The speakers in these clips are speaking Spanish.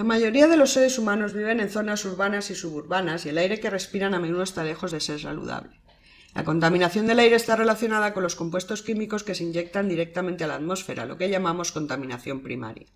La mayoría de los seres humanos viven en zonas urbanas y suburbanas y el aire que respiran a menudo está lejos de ser saludable. La contaminación del aire está relacionada con los compuestos químicos que se inyectan directamente a la atmósfera, lo que llamamos contaminación primaria.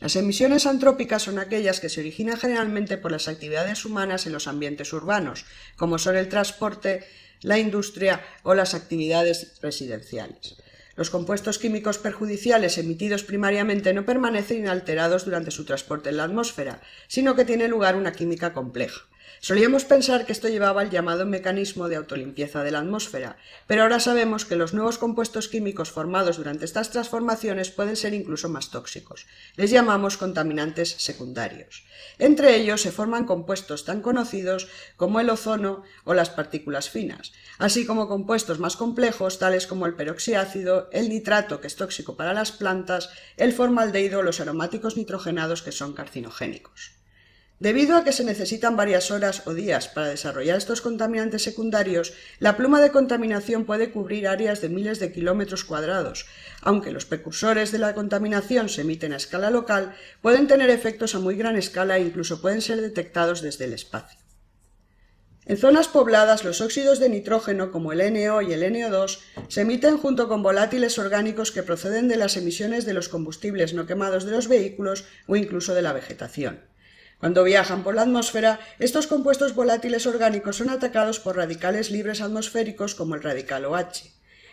Las emisiones antrópicas son aquellas que se originan generalmente por las actividades humanas en los ambientes urbanos, como son el transporte, la industria o las actividades residenciales. Los compuestos químicos perjudiciales emitidos primariamente no permanecen inalterados durante su transporte en la atmósfera, sino que tiene lugar una química compleja. Solíamos pensar que esto llevaba al llamado mecanismo de autolimpieza de la atmósfera, pero ahora sabemos que los nuevos compuestos químicos formados durante estas transformaciones pueden ser incluso más tóxicos. Les llamamos contaminantes secundarios. Entre ellos se forman compuestos tan conocidos como el ozono o las partículas finas, así como compuestos más complejos tales como el peroxiácido, el nitrato que es tóxico para las plantas, el formaldehído o los aromáticos nitrogenados que son carcinogénicos. Debido a que se necesitan varias horas o días para desarrollar estos contaminantes secundarios, la pluma de contaminación puede cubrir áreas de miles de kilómetros cuadrados. Aunque los precursores de la contaminación se emiten a escala local, pueden tener efectos a muy gran escala e incluso pueden ser detectados desde el espacio. En zonas pobladas, los óxidos de nitrógeno, como el NO y el NO2, se emiten junto con volátiles orgánicos que proceden de las emisiones de los combustibles no quemados de los vehículos o incluso de la vegetación. Cuando viajan por la atmósfera, estos compuestos volátiles orgánicos son atacados por radicales libres atmosféricos como el radical OH.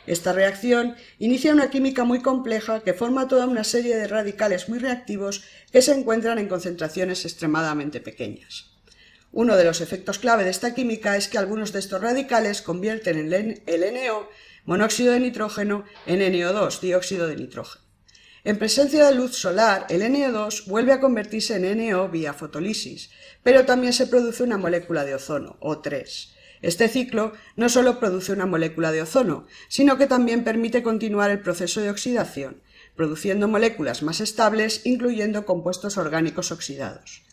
Esta reacción inicia una química muy compleja que forma toda una serie de radicales muy reactivos que se encuentran en concentraciones extremadamente pequeñas. Uno de los efectos clave de esta química es que algunos de estos radicales convierten el NO, monóxido de nitrógeno, en NO2, dióxido de nitrógeno. En presencia de luz solar, el NO2 vuelve a convertirse en NO vía fotolisis, pero también se produce una molécula de ozono, O3. Este ciclo no solo produce una molécula de ozono, sino que también permite continuar el proceso de oxidación, produciendo moléculas más estables, incluyendo compuestos orgánicos oxidados.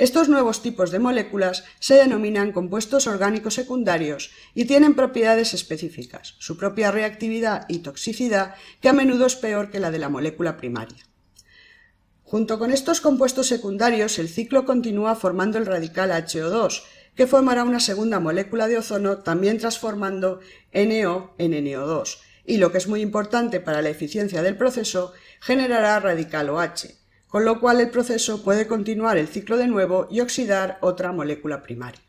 Estos nuevos tipos de moléculas se denominan compuestos orgánicos secundarios y tienen propiedades específicas, su propia reactividad y toxicidad, que a menudo es peor que la de la molécula primaria. Junto con estos compuestos secundarios, el ciclo continúa formando el radical HO2, que formará una segunda molécula de ozono, también transformando NO en NO2, y lo que es muy importante para la eficiencia del proceso, generará radical OH, con lo cual el proceso puede continuar el ciclo de nuevo y oxidar otra molécula primaria.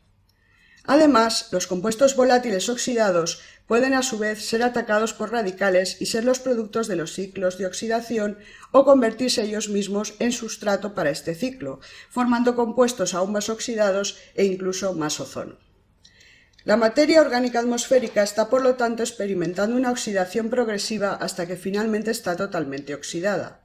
Además, los compuestos volátiles oxidados pueden a su vez ser atacados por radicales y ser los productos de los ciclos de oxidación o convertirse ellos mismos en sustrato para este ciclo, formando compuestos aún más oxidados e incluso más ozono. La materia orgánica atmosférica está por lo tanto experimentando una oxidación progresiva hasta que finalmente está totalmente oxidada.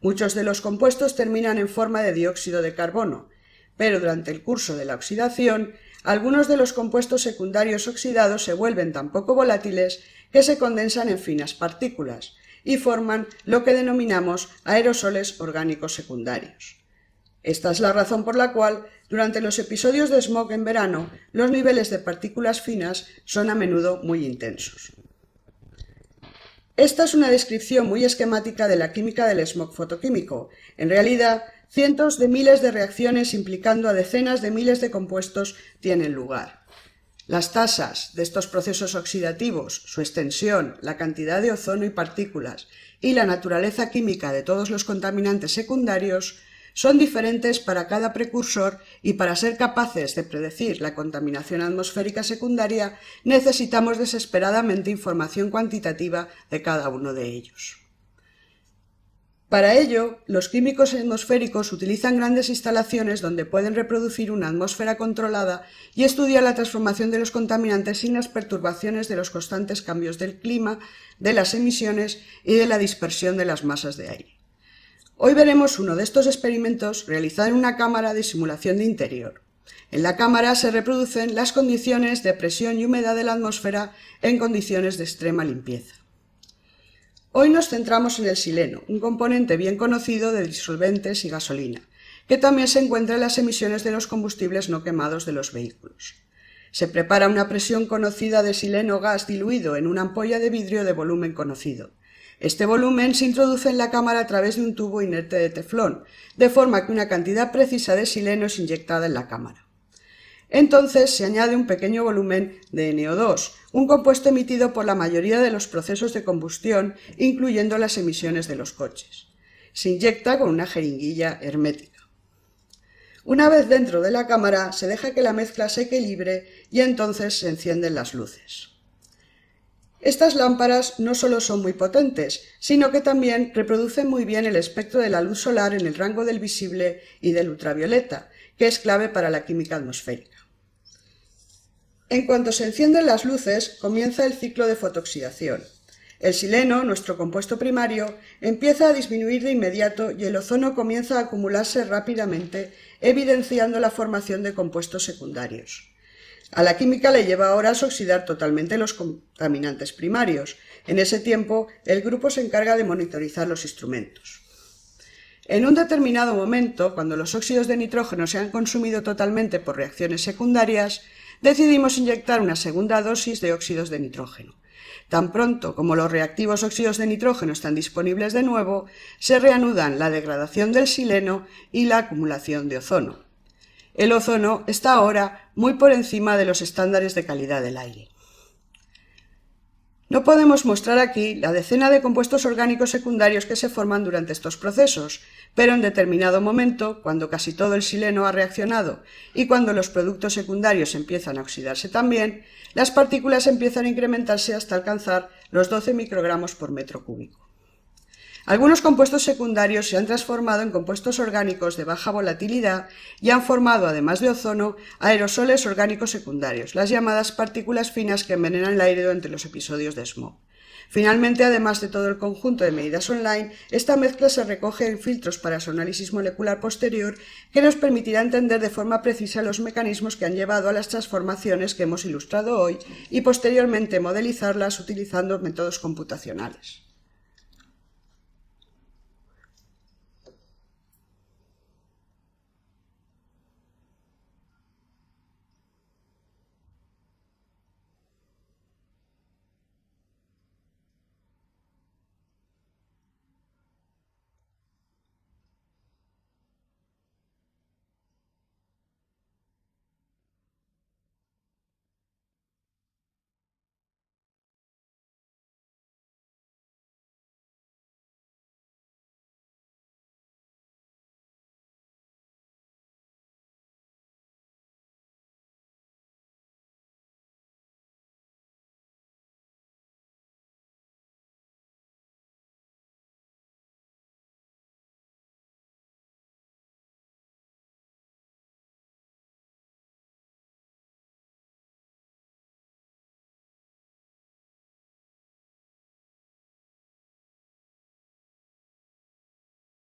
Muchos de los compuestos terminan en forma de dióxido de carbono, pero durante el curso de la oxidación, algunos de los compuestos secundarios oxidados se vuelven tan poco volátiles que se condensan en finas partículas y forman lo que denominamos aerosoles orgánicos secundarios. Esta es la razón por la cual, durante los episodios de smog en verano, los niveles de partículas finas son a menudo muy intensos. Esta es una descripción muy esquemática de la química del smog fotoquímico. En realidad, cientos de miles de reacciones implicando a decenas de miles de compuestos tienen lugar. Las tasas de estos procesos oxidativos, su extensión, la cantidad de ozono y partículas y la naturaleza química de todos los contaminantes secundarios son diferentes para cada precursor y para ser capaces de predecir la contaminación atmosférica secundaria necesitamos desesperadamente información cuantitativa de cada uno de ellos. Para ello, los químicos atmosféricos utilizan grandes instalaciones donde pueden reproducir una atmósfera controlada y estudiar la transformación de los contaminantes sin las perturbaciones de los constantes cambios del clima, de las emisiones y de la dispersión de las masas de aire. Hoy veremos uno de estos experimentos realizado en una cámara de simulación de interior. En la cámara se reproducen las condiciones de presión y humedad de la atmósfera en condiciones de extrema limpieza. Hoy nos centramos en el sileno, un componente bien conocido de disolventes y gasolina, que también se encuentra en las emisiones de los combustibles no quemados de los vehículos. Se prepara una presión conocida de sileno gas diluido en una ampolla de vidrio de volumen conocido. Este volumen se introduce en la cámara a través de un tubo inerte de teflón, de forma que una cantidad precisa de sileno es inyectada en la cámara. Entonces se añade un pequeño volumen de NO2, un compuesto emitido por la mayoría de los procesos de combustión, incluyendo las emisiones de los coches. Se inyecta con una jeringuilla hermética. Una vez dentro de la cámara se deja que la mezcla se equilibre y entonces se encienden las luces. Estas lámparas no solo son muy potentes, sino que también reproducen muy bien el espectro de la luz solar en el rango del visible y del ultravioleta, que es clave para la química atmosférica. En cuanto se encienden las luces, comienza el ciclo de fotoxidación. El sileno, nuestro compuesto primario, empieza a disminuir de inmediato y el ozono comienza a acumularse rápidamente, evidenciando la formación de compuestos secundarios. A la química le lleva ahora horas oxidar totalmente los contaminantes primarios. En ese tiempo, el grupo se encarga de monitorizar los instrumentos. En un determinado momento, cuando los óxidos de nitrógeno se han consumido totalmente por reacciones secundarias, decidimos inyectar una segunda dosis de óxidos de nitrógeno. Tan pronto como los reactivos óxidos de nitrógeno están disponibles de nuevo, se reanudan la degradación del sileno y la acumulación de ozono el ozono está ahora muy por encima de los estándares de calidad del aire. No podemos mostrar aquí la decena de compuestos orgánicos secundarios que se forman durante estos procesos, pero en determinado momento, cuando casi todo el sileno ha reaccionado y cuando los productos secundarios empiezan a oxidarse también, las partículas empiezan a incrementarse hasta alcanzar los 12 microgramos por metro cúbico. Algunos compuestos secundarios se han transformado en compuestos orgánicos de baja volatilidad y han formado, además de ozono, aerosoles orgánicos secundarios, las llamadas partículas finas que envenenan el aire durante los episodios de smog. Finalmente, además de todo el conjunto de medidas online, esta mezcla se recoge en filtros para su análisis molecular posterior que nos permitirá entender de forma precisa los mecanismos que han llevado a las transformaciones que hemos ilustrado hoy y posteriormente modelizarlas utilizando métodos computacionales.